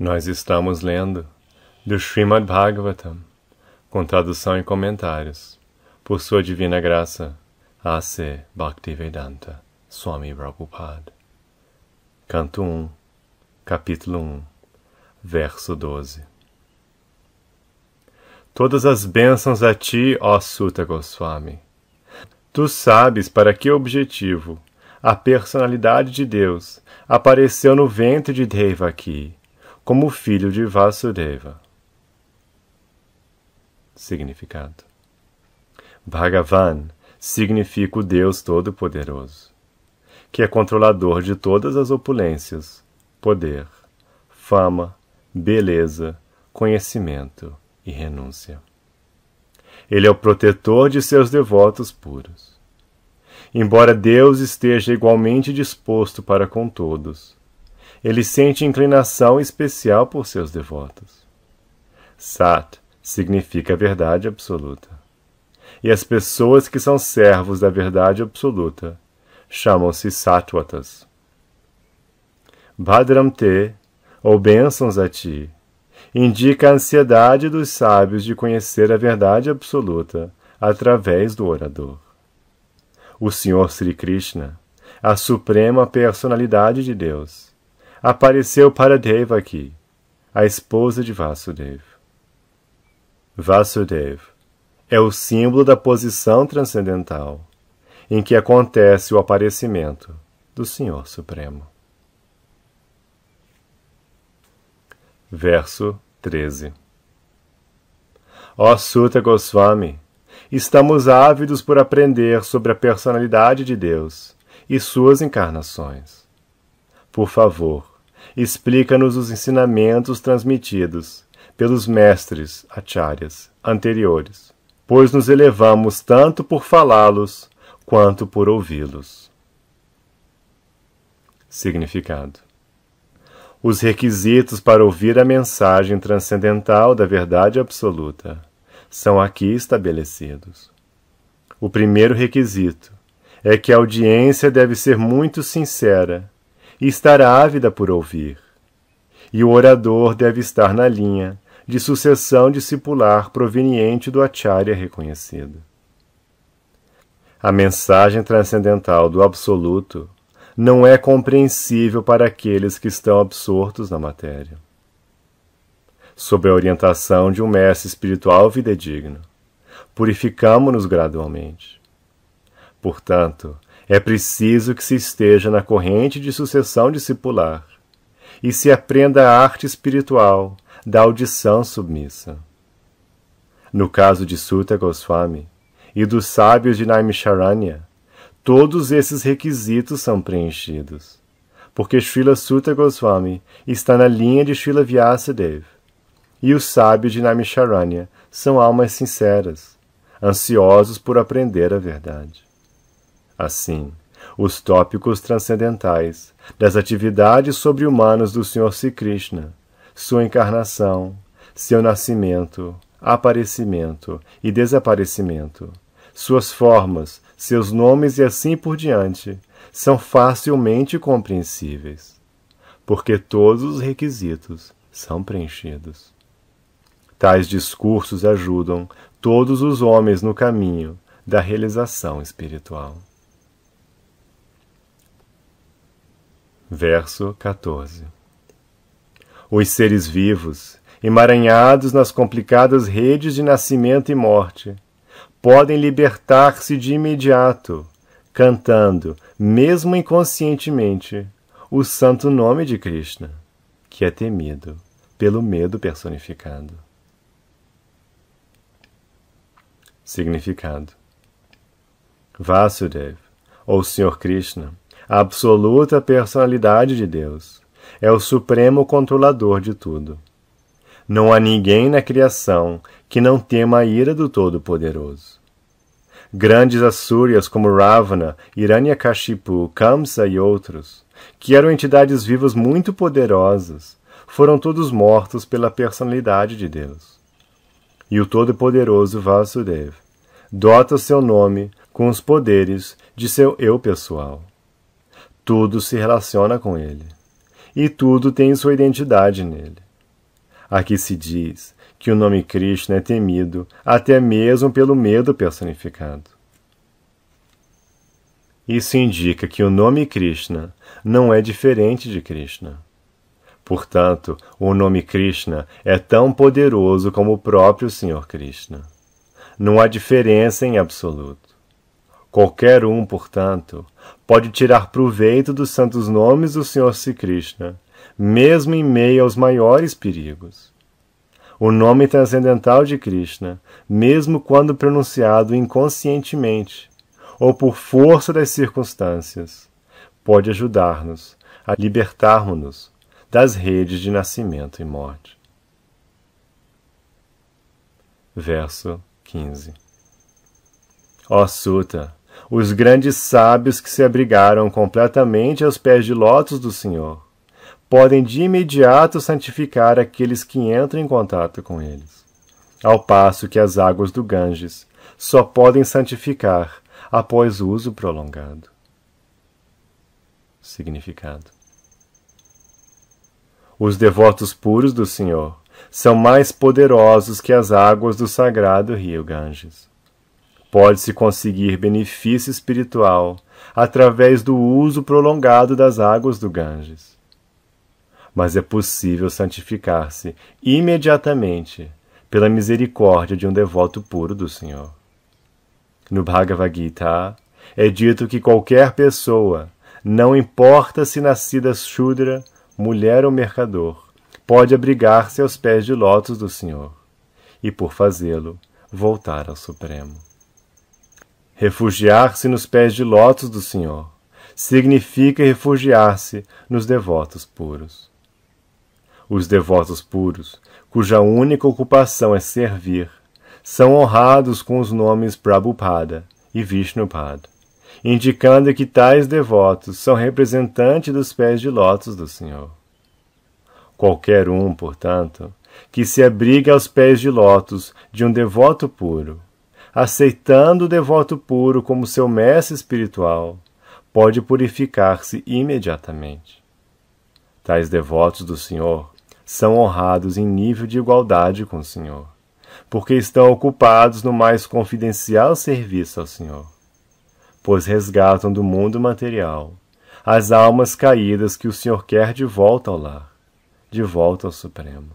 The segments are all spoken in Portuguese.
Nós estamos lendo do Srimad Bhagavatam, com tradução e comentários, por sua divina graça, A.C. Bhaktivedanta Swami Prabhupada. Canto 1, capítulo 1, verso 12. Todas as bênçãos a ti, ó Suta Goswami. Tu sabes para que objetivo a personalidade de Deus apareceu no ventre de Devaki como filho de Vasudeva. Significado: Bhagavan significa o Deus Todo-Poderoso, que é controlador de todas as opulências, poder, fama, beleza, conhecimento e renúncia. Ele é o protetor de seus devotos puros. Embora Deus esteja igualmente disposto para com todos, ele sente inclinação especial por seus devotos. Sat significa verdade absoluta. E as pessoas que são servos da verdade absoluta chamam-se sátuatas. Bhadram te, ou bênçãos a ti, indica a ansiedade dos sábios de conhecer a verdade absoluta através do orador. O Senhor Sri Krishna, a suprema personalidade de Deus, apareceu para Devaki, a esposa de Vasudev. Vasudev é o símbolo da posição transcendental em que acontece o aparecimento do Senhor Supremo. Verso 13 Ó Suta Goswami, estamos ávidos por aprender sobre a personalidade de Deus e suas encarnações. Por favor, explica-nos os ensinamentos transmitidos pelos mestres acharyas anteriores, pois nos elevamos tanto por falá-los quanto por ouvi-los. Significado os requisitos para ouvir a mensagem transcendental da verdade absoluta são aqui estabelecidos. O primeiro requisito é que a audiência deve ser muito sincera e estar ávida por ouvir. E o orador deve estar na linha de sucessão discipular proveniente do acharya reconhecido. A mensagem transcendental do Absoluto não é compreensível para aqueles que estão absortos na matéria. Sob a orientação de um mestre espiritual digno, purificamo-nos gradualmente. Portanto, é preciso que se esteja na corrente de sucessão discipular e se aprenda a arte espiritual da audição submissa. No caso de Sutta Goswami e dos sábios de Naimisharanya, todos esses requisitos são preenchidos, porque Srila Sutta Goswami está na linha de Srila Vyasadeva e os sábios de Naimisharanya são almas sinceras, ansiosos por aprender a verdade assim, os tópicos transcendentais das atividades sobre-humanas do Senhor Sri Krishna, sua encarnação, seu nascimento, aparecimento e desaparecimento, suas formas, seus nomes e assim por diante, são facilmente compreensíveis, porque todos os requisitos são preenchidos. Tais discursos ajudam todos os homens no caminho da realização espiritual. Verso 14. Os seres vivos, emaranhados nas complicadas redes de nascimento e morte, podem libertar-se de imediato, cantando, mesmo inconscientemente, o santo nome de Krishna, que é temido pelo medo personificado. Significado: Vasudev, ou Senhor Krishna, a absoluta personalidade de Deus. É o supremo controlador de tudo. Não há ninguém na criação que não tema a ira do Todo-Poderoso. Grandes Assúrias como Ravana, Hiranyakashipu, Kamsa e outros, que eram entidades vivas muito poderosas, foram todos mortos pela personalidade de Deus. E o Todo-Poderoso Vasudeva dota seu nome com os poderes de seu eu pessoal. Tudo se relaciona com ele. E tudo tem sua identidade nele. Aqui se diz que o nome Krishna é temido até mesmo pelo medo personificado. Isso indica que o nome Krishna não é diferente de Krishna. Portanto, o nome Krishna é tão poderoso como o próprio Senhor Krishna. Não há diferença em absoluto. Qualquer um, portanto, pode tirar proveito dos santos nomes do Senhor Sri Krishna, mesmo em meio aos maiores perigos. O nome transcendental de Krishna, mesmo quando pronunciado inconscientemente ou por força das circunstâncias, pode ajudar-nos a libertarmos-nos das redes de nascimento e morte. Verso 15 Ó Suta, os grandes sábios que se abrigaram completamente aos pés de lótus do Senhor podem de imediato santificar aqueles que entram em contato com eles. Ao passo que as águas do Ganges só podem santificar após o uso prolongado. Significado: Os devotos puros do Senhor são mais poderosos que as águas do sagrado rio Ganges. Pode-se conseguir benefício espiritual através do uso prolongado das águas do Ganges. Mas é possível santificar-se imediatamente pela misericórdia de um devoto puro do Senhor. No Bhagavad Gita é dito que qualquer pessoa, não importa se nascida Shudra, mulher ou mercador, pode abrigar-se aos pés de lótus do Senhor e, por fazê-lo, voltar ao Supremo. Refugiar-se nos pés de lótus do Senhor significa refugiar-se nos devotos puros. Os devotos puros, cuja única ocupação é servir, são honrados com os nomes Prabhupada e Vishnupada, indicando que tais devotos são representantes dos pés de lótus do Senhor. Qualquer um, portanto, que se abrigue aos pés de lótus de um devoto puro, aceitando o devoto puro como seu mestre espiritual, pode purificar-se imediatamente. Tais devotos do Senhor são honrados em nível de igualdade com o Senhor, porque estão ocupados no mais confidencial serviço ao Senhor, pois resgatam do mundo material as almas caídas que o Senhor quer de volta ao lar, de volta ao Supremo.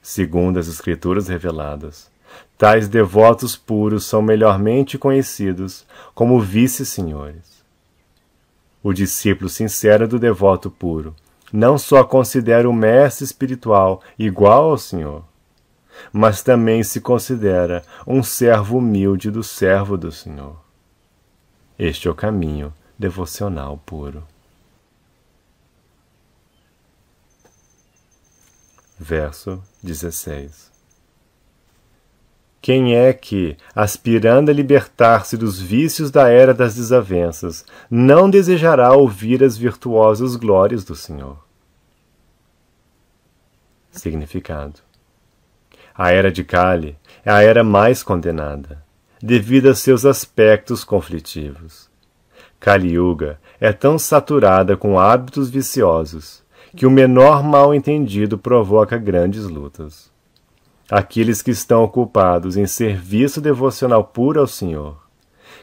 Segundo as Escrituras reveladas, Tais devotos puros são melhormente conhecidos como vice-senhores. O discípulo sincero do devoto puro não só considera o mestre espiritual igual ao Senhor, mas também se considera um servo humilde do servo do Senhor. Este é o caminho devocional puro. Verso 16 quem é que, aspirando a libertar-se dos vícios da era das desavenças, não desejará ouvir as virtuosas glórias do Senhor? Significado: A era de Cali é a era mais condenada, devido a seus aspectos conflitivos. Kali Yuga é tão saturada com hábitos viciosos que o menor mal entendido provoca grandes lutas aqueles que estão ocupados em serviço devocional puro ao Senhor,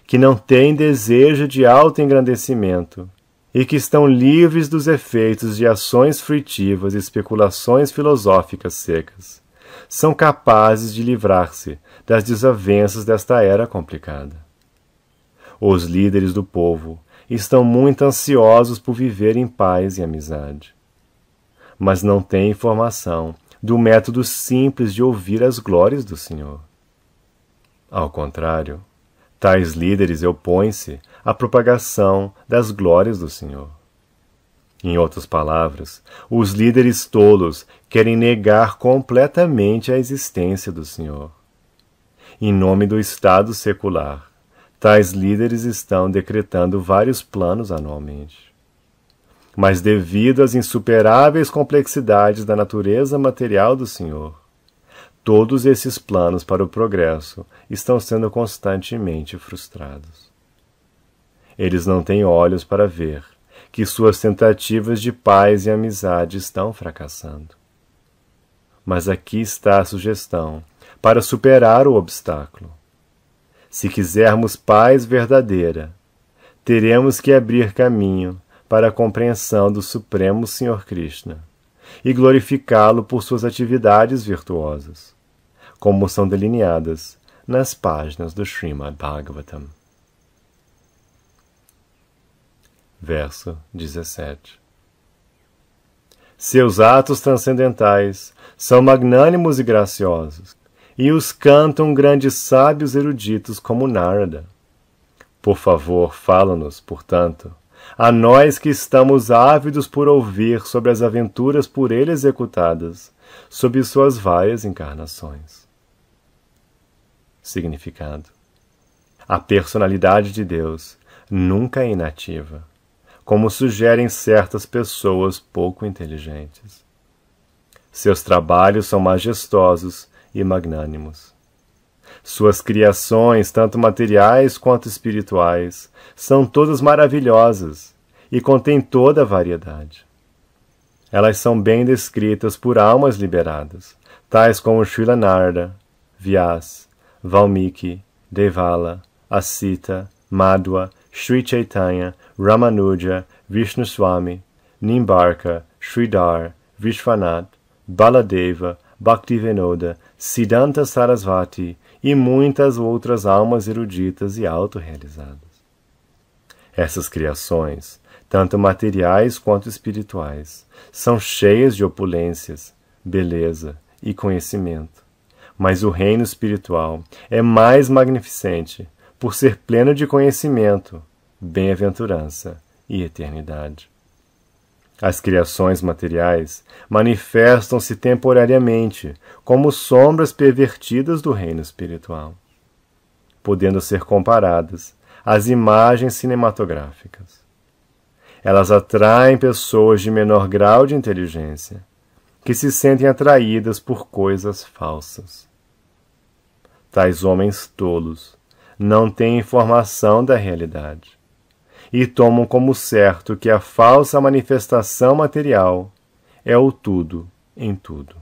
que não têm desejo de alto engrandecimento e que estão livres dos efeitos de ações frutivas e especulações filosóficas secas, são capazes de livrar-se das desavenças desta era complicada. Os líderes do povo estão muito ansiosos por viver em paz e amizade, mas não têm informação do método simples de ouvir as glórias do Senhor. Ao contrário, tais líderes opõem-se à propagação das glórias do Senhor. Em outras palavras, os líderes tolos querem negar completamente a existência do Senhor. Em nome do Estado secular, tais líderes estão decretando vários planos anualmente mas devido às insuperáveis complexidades da natureza material do Senhor. Todos esses planos para o progresso estão sendo constantemente frustrados. Eles não têm olhos para ver que suas tentativas de paz e amizade estão fracassando. Mas aqui está a sugestão para superar o obstáculo. Se quisermos paz verdadeira, teremos que abrir caminho para a compreensão do Supremo Senhor Krishna e glorificá-lo por suas atividades virtuosas, como são delineadas nas páginas do Srimad Bhagavatam. Verso 17 Seus atos transcendentais são magnânimos e graciosos, e os cantam grandes sábios eruditos como Narada. Por favor, fala-nos, portanto, a nós que estamos ávidos por ouvir sobre as aventuras por ele executadas, sob suas várias encarnações. Significado: A personalidade de Deus nunca é inativa, como sugerem certas pessoas pouco inteligentes. Seus trabalhos são majestosos e magnânimos. Suas criações, tanto materiais quanto espirituais, são todas maravilhosas e contêm toda a variedade. Elas são bem descritas por almas liberadas, tais como Srila Narda, Vyas, Valmiki, Devala, Asita, Madhua, Sri Chaitanya, Ramanuja, Vishnu Swami, Nimbarka, Sridhar, Vishwanath, Baladeva, Bhaktivinoda, Siddhanta Sarasvati, e muitas outras almas eruditas e autorrealizadas. Essas criações, tanto materiais quanto espirituais, são cheias de opulências, beleza e conhecimento. Mas o reino espiritual é mais magnificente por ser pleno de conhecimento, bem-aventurança e eternidade. As criações materiais manifestam-se temporariamente como sombras pervertidas do reino espiritual, podendo ser comparadas às imagens cinematográficas. Elas atraem pessoas de menor grau de inteligência, que se sentem atraídas por coisas falsas. Tais homens tolos não têm informação da realidade e tomam como certo que a falsa manifestação material é o tudo em tudo.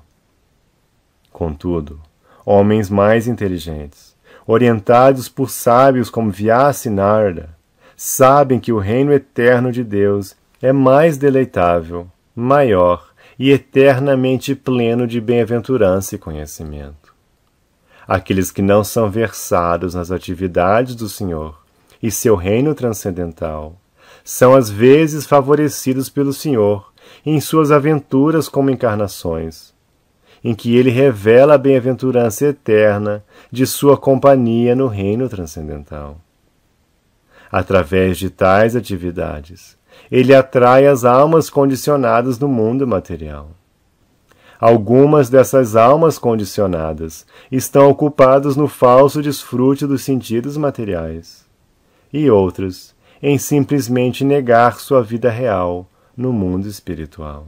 Contudo, homens mais inteligentes, orientados por sábios como Vyasa e Narda, sabem que o reino eterno de Deus é mais deleitável, maior e eternamente pleno de bem-aventurança e conhecimento. Aqueles que não são versados nas atividades do Senhor e seu reino transcendental. São às vezes favorecidos pelo Senhor em suas aventuras como encarnações, em que ele revela a bem-aventurança eterna de sua companhia no reino transcendental. Através de tais atividades, ele atrai as almas condicionadas no mundo material. Algumas dessas almas condicionadas estão ocupadas no falso desfrute dos sentidos materiais e outros em simplesmente negar sua vida real no mundo espiritual.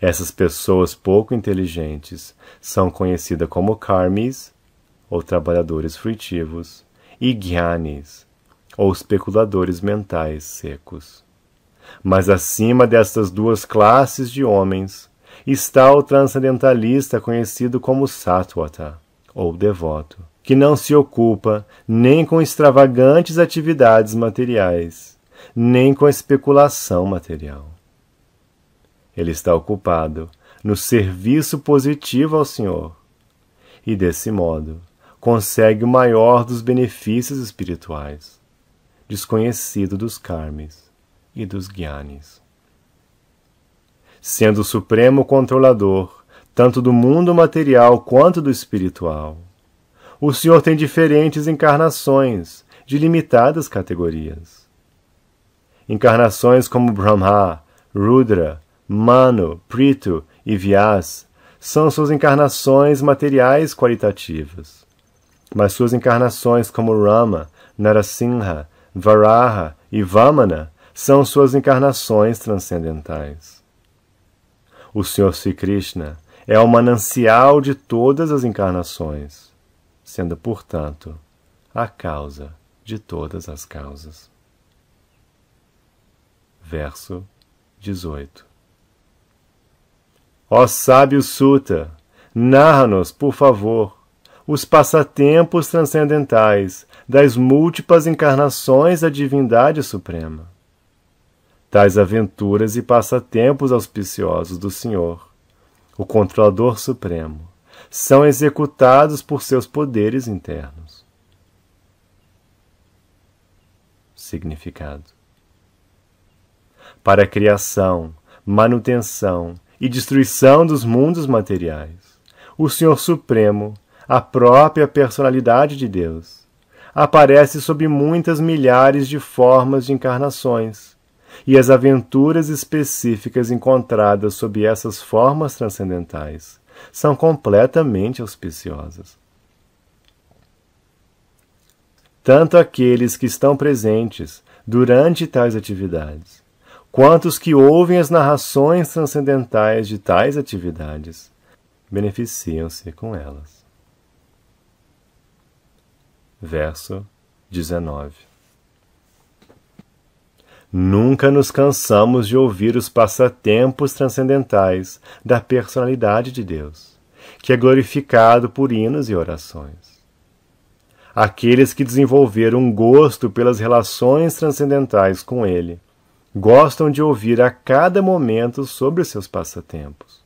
Essas pessoas pouco inteligentes são conhecidas como karmis, ou trabalhadores frutivos e gyanis, ou especuladores mentais secos. Mas acima destas duas classes de homens está o transcendentalista conhecido como sattvata, ou devoto, que não se ocupa nem com extravagantes atividades materiais, nem com a especulação material. Ele está ocupado no serviço positivo ao Senhor e, desse modo, consegue o maior dos benefícios espirituais, desconhecido dos carmes e dos gyanis. Sendo o supremo controlador tanto do mundo material quanto do espiritual, o Senhor tem diferentes encarnações, de limitadas categorias. Encarnações como Brahma, Rudra, Mano, Prithu e Vyas são suas encarnações materiais qualitativas. Mas suas encarnações como Rama, Narasimha, Varaha e Vamana são suas encarnações transcendentais. O Senhor Sri Krishna é o manancial de todas as encarnações sendo, portanto, a causa de todas as causas. Verso 18. Ó sábio Suta, narra-nos, por favor, os passatempos transcendentais das múltiplas encarnações da Divindade Suprema. Tais aventuras e passatempos auspiciosos do Senhor, o Controlador Supremo, são executados por seus poderes internos. Significado: Para a criação, manutenção e destruição dos mundos materiais, o Senhor Supremo, a própria personalidade de Deus, aparece sob muitas milhares de formas de encarnações e as aventuras específicas encontradas sob essas formas transcendentais são completamente auspiciosas. Tanto aqueles que estão presentes durante tais atividades, quanto os que ouvem as narrações transcendentais de tais atividades, beneficiam-se com elas. Verso 19 Nunca nos cansamos de ouvir os passatempos transcendentais da personalidade de Deus, que é glorificado por hinos e orações. Aqueles que desenvolveram um gosto pelas relações transcendentais com Ele gostam de ouvir a cada momento sobre os seus passatempos.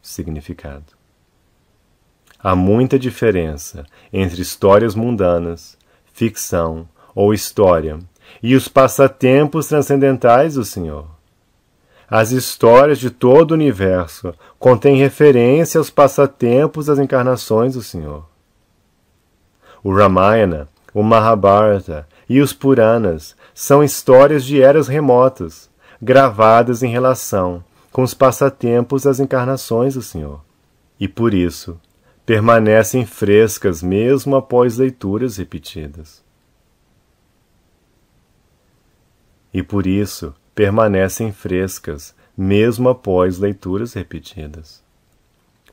Significado: Há muita diferença entre histórias mundanas, ficção ou história e os passatempos transcendentais do Senhor. As histórias de todo o universo contêm referência aos passatempos das encarnações do Senhor. O Ramayana, o Mahabharata e os Puranas são histórias de eras remotas, gravadas em relação com os passatempos das encarnações do Senhor. E por isso, permanecem frescas mesmo após leituras repetidas. e por isso permanecem frescas mesmo após leituras repetidas.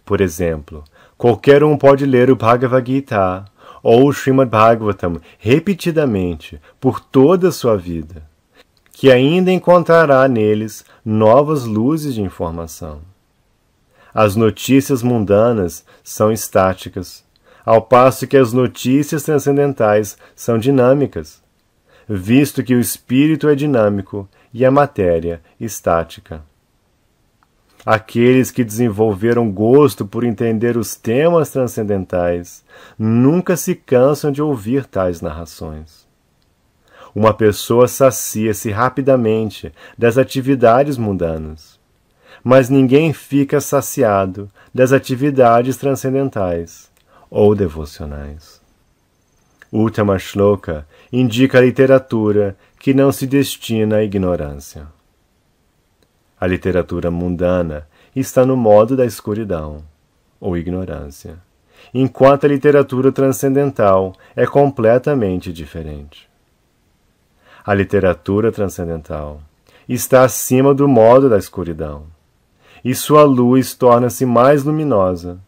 Por exemplo, qualquer um pode ler o Bhagavad Gita ou o Srimad Bhagavatam repetidamente por toda a sua vida, que ainda encontrará neles novas luzes de informação. As notícias mundanas são estáticas, ao passo que as notícias transcendentais são dinâmicas visto que o espírito é dinâmico e a matéria estática. Aqueles que desenvolveram gosto por entender os temas transcendentais nunca se cansam de ouvir tais narrações. Uma pessoa sacia-se rapidamente das atividades mundanas, mas ninguém fica saciado das atividades transcendentais ou devocionais. Uttama Shloka indica a literatura que não se destina à ignorância. A literatura mundana está no modo da escuridão, ou ignorância, enquanto a literatura transcendental é completamente diferente. A literatura transcendental está acima do modo da escuridão, e sua luz torna-se mais luminosa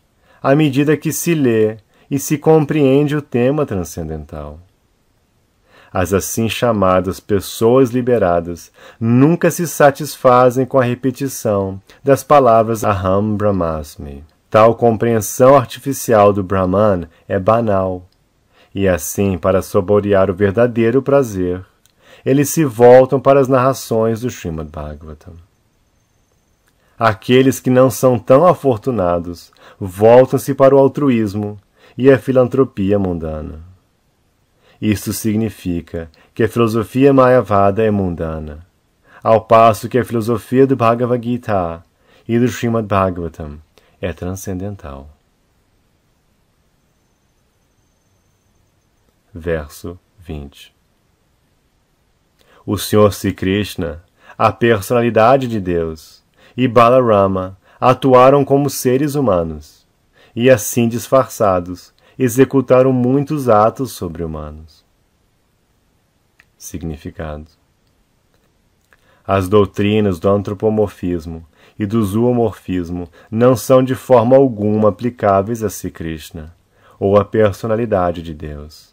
à medida que se lê e se compreende o tema transcendental. As assim chamadas pessoas liberadas nunca se satisfazem com a repetição das palavras Aham Brahmasmi. Tal compreensão artificial do Brahman é banal. E assim, para saborear o verdadeiro prazer, eles se voltam para as narrações do Srimad Bhagavatam. Aqueles que não são tão afortunados voltam-se para o altruísmo e a filantropia mundana. Isto significa que a filosofia Mayavada é mundana, ao passo que a filosofia do Bhagavad Gita e do Srimad Bhagavatam é transcendental. Verso 20 O Senhor Sri Krishna, a personalidade de Deus, e Balarama atuaram como seres humanos e assim disfarçados, executaram muitos atos sobre-humanos. Significado: As doutrinas do antropomorfismo e do zoomorfismo não são de forma alguma aplicáveis a Sri Krishna ou à personalidade de Deus.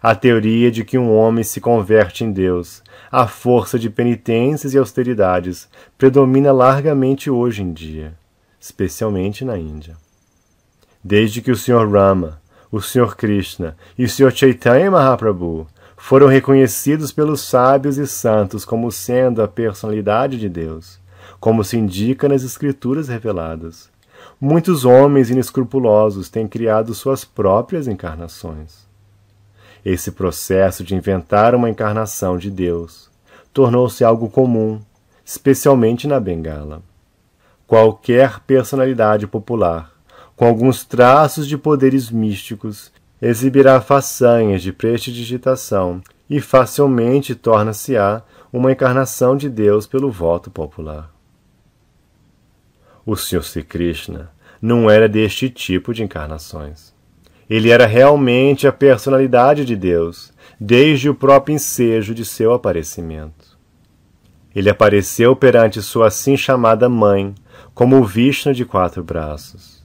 A teoria de que um homem se converte em Deus, à força de penitências e austeridades, predomina largamente hoje em dia, especialmente na Índia desde que o Sr. Rama, o Sr. Krishna e o Sr. Chaitanya Mahaprabhu foram reconhecidos pelos sábios e santos como sendo a personalidade de Deus, como se indica nas Escrituras reveladas. Muitos homens inescrupulosos têm criado suas próprias encarnações. Esse processo de inventar uma encarnação de Deus tornou-se algo comum, especialmente na Bengala. Qualquer personalidade popular com alguns traços de poderes místicos, exibirá façanhas de prestidigitação e facilmente torna-se-á uma encarnação de Deus pelo voto popular. O Sr. Sri Krishna não era deste tipo de encarnações. Ele era realmente a personalidade de Deus, desde o próprio ensejo de seu aparecimento. Ele apareceu perante sua assim chamada mãe, como o Vishnu de quatro braços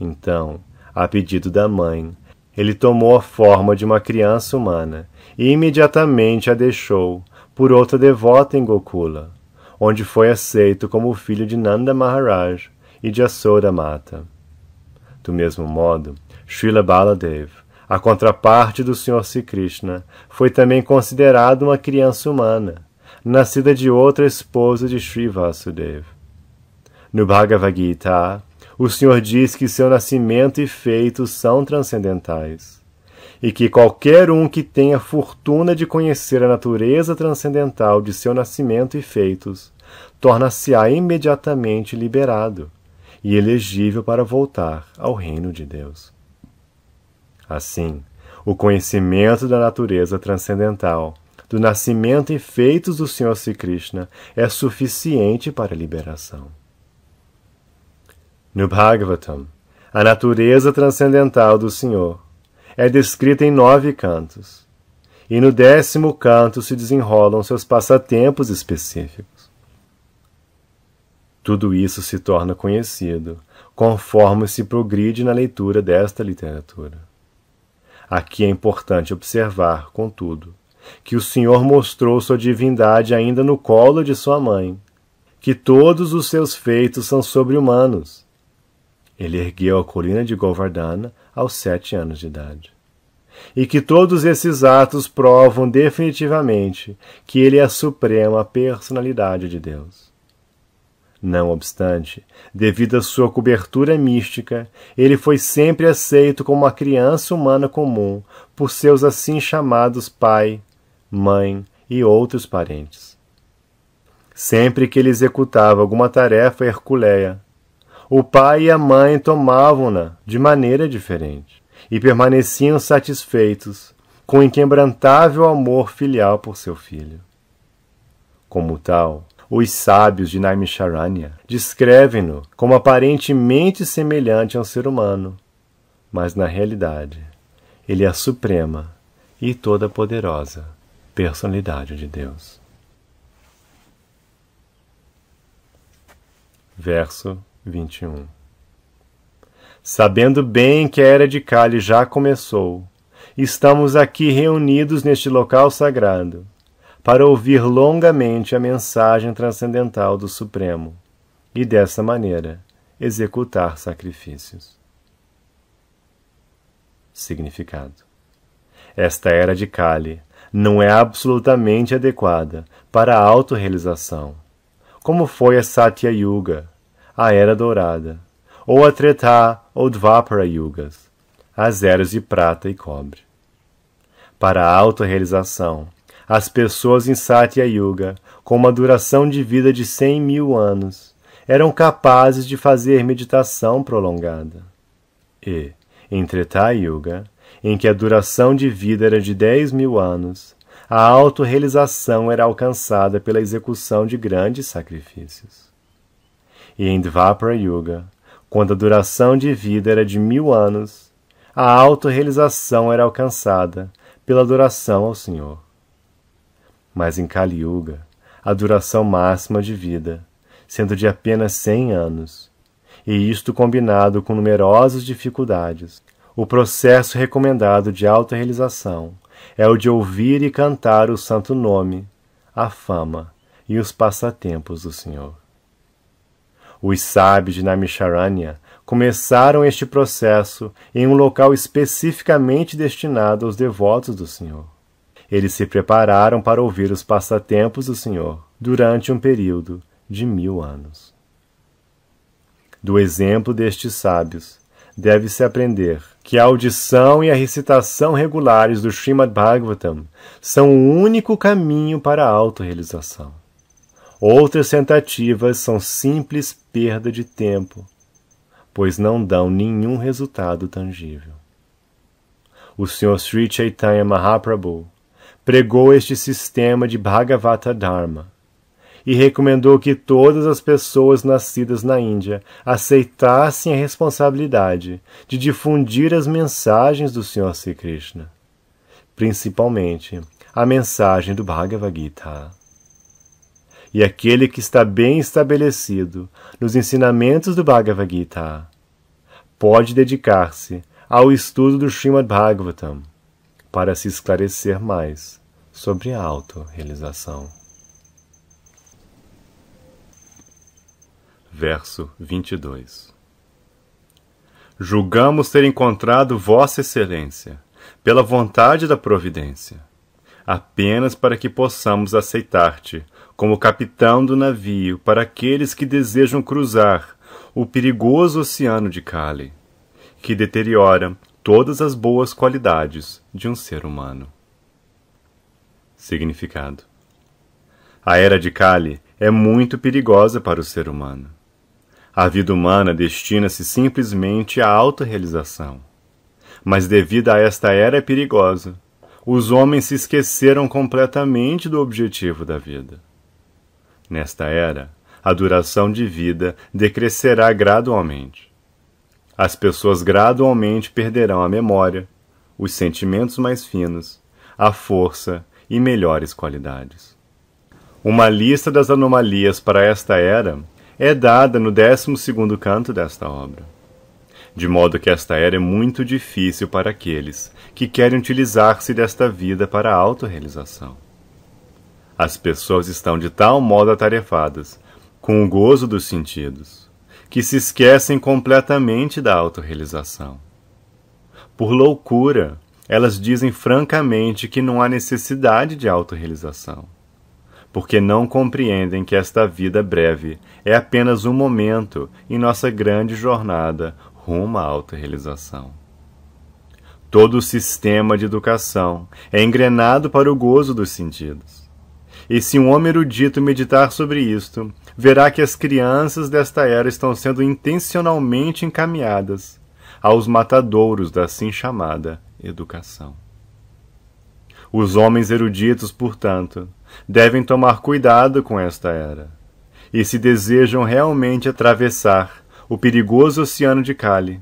então, a pedido da mãe, ele tomou a forma de uma criança humana e imediatamente a deixou por outra devota em Gokula, onde foi aceito como filho de Nanda Maharaj e de Asura Mata. Do mesmo modo, Srila Baladev, a contraparte do Sr. Sri Krishna, foi também considerado uma criança humana, nascida de outra esposa de Sri Vasudev. No Bhagavad Gita, o Senhor diz que seu nascimento e feitos são transcendentais, e que qualquer um que tenha fortuna de conhecer a natureza transcendental de seu nascimento e feitos, torna-se-á imediatamente liberado e elegível para voltar ao reino de Deus. Assim, o conhecimento da natureza transcendental, do nascimento e feitos do Senhor Sri Krishna, é suficiente para a liberação. No Bhagavatam, a natureza transcendental do Senhor é descrita em nove cantos, e no décimo canto se desenrolam seus passatempos específicos. Tudo isso se torna conhecido, conforme se progride na leitura desta literatura. Aqui é importante observar, contudo, que o Senhor mostrou sua divindade ainda no colo de sua mãe, que todos os seus feitos são sobre-humanos, ele ergueu a colina de Govardhana aos sete anos de idade. E que todos esses atos provam definitivamente que ele é a suprema personalidade de Deus. Não obstante, devido à sua cobertura mística, ele foi sempre aceito como uma criança humana comum por seus assim chamados pai, mãe e outros parentes. Sempre que ele executava alguma tarefa herculeia, o pai e a mãe tomavam-na de maneira diferente e permaneciam satisfeitos com o inquebrantável amor filial por seu filho. Como tal, os sábios de Naimisharanya descrevem-no como aparentemente semelhante a um ser humano, mas na realidade, ele é a suprema e toda-poderosa personalidade de Deus. Verso 21. Sabendo bem que a era de Cali já começou, estamos aqui reunidos neste local sagrado para ouvir longamente a mensagem transcendental do Supremo e, dessa maneira, executar sacrifícios. Significado: Esta era de Kali não é absolutamente adequada para a autorrealização, como foi a Satya Yuga, a Era Dourada, ou a Treta ou Dvapara Yugas, as eras de prata e cobre. Para a autorrealização, as pessoas em Satya Yuga, com uma duração de vida de cem mil anos, eram capazes de fazer meditação prolongada. E, em Treta Yuga, em que a duração de vida era de dez mil anos, a autorrealização era alcançada pela execução de grandes sacrifícios e em Dvapara Yuga, quando a duração de vida era de mil anos, a autorrealização era alcançada pela adoração ao Senhor. Mas em Kali Yuga, a duração máxima de vida, sendo de apenas cem anos, e isto combinado com numerosas dificuldades, o processo recomendado de autorrealização é o de ouvir e cantar o santo nome, a fama e os passatempos do Senhor. Os sábios de Namisharanya começaram este processo em um local especificamente destinado aos devotos do Senhor. Eles se prepararam para ouvir os passatempos do Senhor durante um período de mil anos. Do exemplo destes sábios, deve-se aprender que a audição e a recitação regulares do Srimad Bhagavatam são o único caminho para a autorrealização. Outras tentativas são simples perda de tempo, pois não dão nenhum resultado tangível. O Sr. Sri Chaitanya Mahaprabhu pregou este sistema de Bhagavata Dharma e recomendou que todas as pessoas nascidas na Índia aceitassem a responsabilidade de difundir as mensagens do Sr. Sri Krishna, principalmente a mensagem do Bhagavad Gita e aquele que está bem estabelecido nos ensinamentos do Bhagavad Gita pode dedicar-se ao estudo do Srimad Bhagavatam para se esclarecer mais sobre a autorrealização. Verso 22 Julgamos ter encontrado Vossa Excelência, pela vontade da Providência, apenas para que possamos aceitar-te como capitão do navio para aqueles que desejam cruzar o perigoso oceano de Kali, que deteriora todas as boas qualidades de um ser humano. Significado: A era de Kali é muito perigosa para o ser humano. A vida humana destina-se simplesmente à autorrealização. Mas devido a esta era perigosa, os homens se esqueceram completamente do objetivo da vida. Nesta era, a duração de vida decrescerá gradualmente. As pessoas gradualmente perderão a memória, os sentimentos mais finos, a força e melhores qualidades. Uma lista das anomalias para esta era é dada no 12º canto desta obra de modo que esta era é muito difícil para aqueles que querem utilizar-se desta vida para a autorrealização. As pessoas estão de tal modo atarefadas com o gozo dos sentidos que se esquecem completamente da autorrealização. Por loucura, elas dizem francamente que não há necessidade de autorrealização, porque não compreendem que esta vida breve é apenas um momento em nossa grande jornada rumo à autorrealização. Todo o sistema de educação é engrenado para o gozo dos sentidos. E se um homem erudito meditar sobre isto, verá que as crianças desta era estão sendo intencionalmente encaminhadas aos matadouros da assim chamada educação. Os homens eruditos, portanto, devem tomar cuidado com esta era, e se desejam realmente atravessar o perigoso oceano de Kali.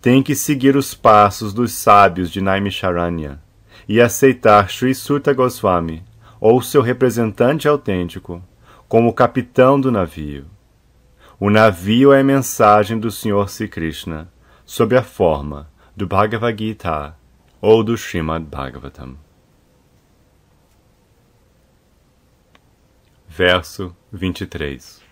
Tem que seguir os passos dos sábios de Naimisharanya e aceitar Sri Sutta Goswami, ou seu representante autêntico, como capitão do navio. O navio é a mensagem do Senhor Sri Krishna, sob a forma do Bhagavad Gita ou do Srimad Bhagavatam. Verso 23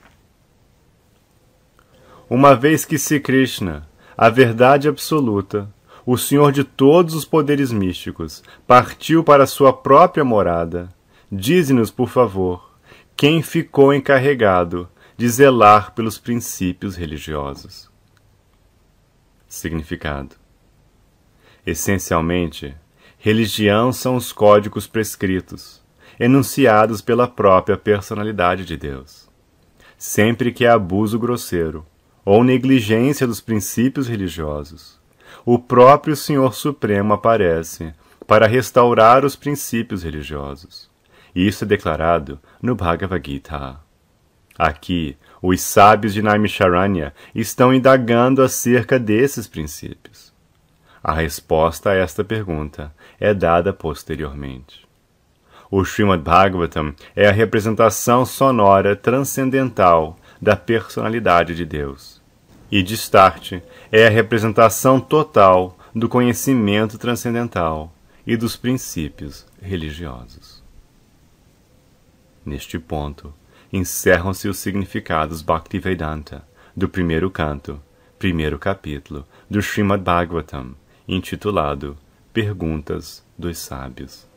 uma vez que se Krishna, a verdade absoluta, o Senhor de todos os poderes místicos, partiu para sua própria morada, dize-nos, por favor, quem ficou encarregado de zelar pelos princípios religiosos. Significado: Essencialmente, religião são os códigos prescritos, enunciados pela própria personalidade de Deus. Sempre que há é abuso grosseiro, ou negligência dos princípios religiosos. O próprio Senhor Supremo aparece para restaurar os princípios religiosos. Isso é declarado no Bhagavad Gita. Aqui, os sábios de Naimisharanya estão indagando acerca desses princípios. A resposta a esta pergunta é dada posteriormente. O Srimad Bhagavatam é a representação sonora transcendental da personalidade de Deus e Destarte é a representação total do conhecimento transcendental e dos princípios religiosos. Neste ponto, encerram-se os significados Bhaktivedanta do primeiro canto, primeiro capítulo do Srimad Bhagavatam, intitulado Perguntas dos Sábios.